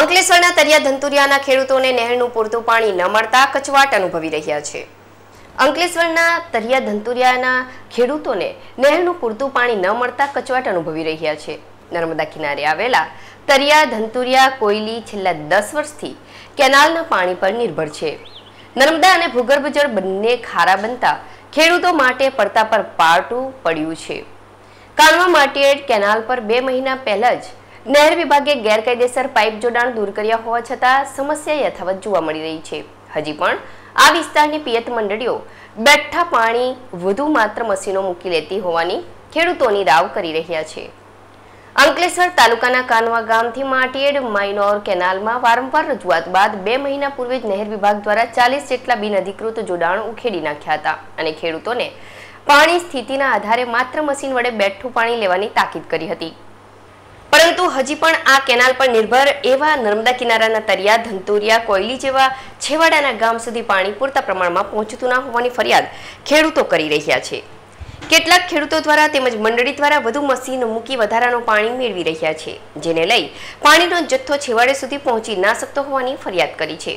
અંકલેશ્વરના તરિયા ધંતુરિયાના ખેડૂતોને નહેરનું પૂરતું પાણી ન મળતા કચવાટ અનુભવી રહ્યા છે અંકલેશ્વરના તરિયા ધંતુરિયાના ખેડૂતોને નહેરનું પૂરતું પાણી ન મળતા કચવાટ અનુભવી રહ્યા છે નર્મદા કિનારે આવેલા તરિયા ધંતુરિયા કોયલી છેલ્લા દસ વર્ષથી કેનાલના પાણી પર નિર્ભર છે નર્મદા અને ભૂગર્ભ જળ બંને ખારા બનતા ખેડૂતો માટે પડતા પર પાટું પડ્યું છે કાનવા માટે કેનાલ પર બે મહિના પહેલા જ નહેર વિભાગે ગેરકાયદેસર પાઇપ જોડાણ દૂર કર્યા હોવા છતાં સમસ્યા યથાવત જોવા મળી રહી છે હજી પણ આ વિસ્તારની પિયત મંડળીઓ બેઠા પાણી વધુ માત્ર મશીનો મૂકી લેતી હોવાની ખેડૂતોની રાવ કરી રહ્યા છે અંકલેશ્વર તાલુકાના કાનવા ગામથી માટીએડ માઇનોર કેનાલમાં વારંવાર રજૂઆત બાદ બે મહિના પૂર્વે જ નહેર વિભાગ દ્વારા ચાલીસ જેટલા બિનઅધિકૃત જોડાણ ઉખેડી નાખ્યા હતા અને ખેડૂતોને પાણી સ્થિતિના આધારે માત્ર મશીન વડે બેઠું પાણી લેવાની તાકીદ કરી હતી પરંતુ હજી પણ આ કેનાલ પર નિર્ભર એવા નર્મદા કિનારાના તરિયા ધંતુરિયા કોયલી જેવા છેવાડાના ગામ સુધી પાણી પૂરતા પ્રમાણમાં પહોંચતું ના હોવાની ફરિયાદ ખેડૂતો કરી રહ્યા છે કેટલાક ખેડૂતો દ્વારા તેમજ મંડળી દ્વારા વધુ મશીનો મૂકી વધારાનું પાણી મેળવી રહ્યા છે જેને લઈ પાણીનો જથ્થો છેવાડે સુધી પહોંચી ના શકતો હોવાની ફરિયાદ કરી છે